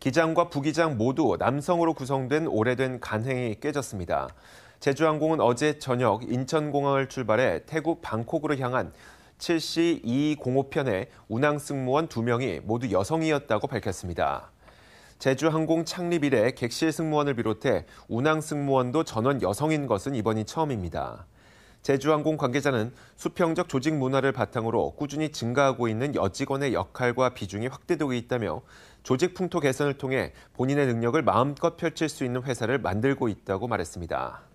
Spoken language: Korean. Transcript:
기장과 부기장 모두 남성으로 구성된 오래된 간행이 깨졌습니다. 제주항공은 어제 저녁 인천공항을 출발해 태국 방콕으로 향한 7시 205편의 운항 승무원 2명이 모두 여성이었다고 밝혔습니다. 제주항공 창립 이래 객실 승무원을 비롯해 운항 승무원도 전원 여성인 것은 이번이 처음입니다. 제주항공 관계자는 수평적 조직 문화를 바탕으로 꾸준히 증가하고 있는 여직원의 역할과 비중이 확대되고 있다며 조직 풍토 개선을 통해 본인의 능력을 마음껏 펼칠 수 있는 회사를 만들고 있다고 말했습니다.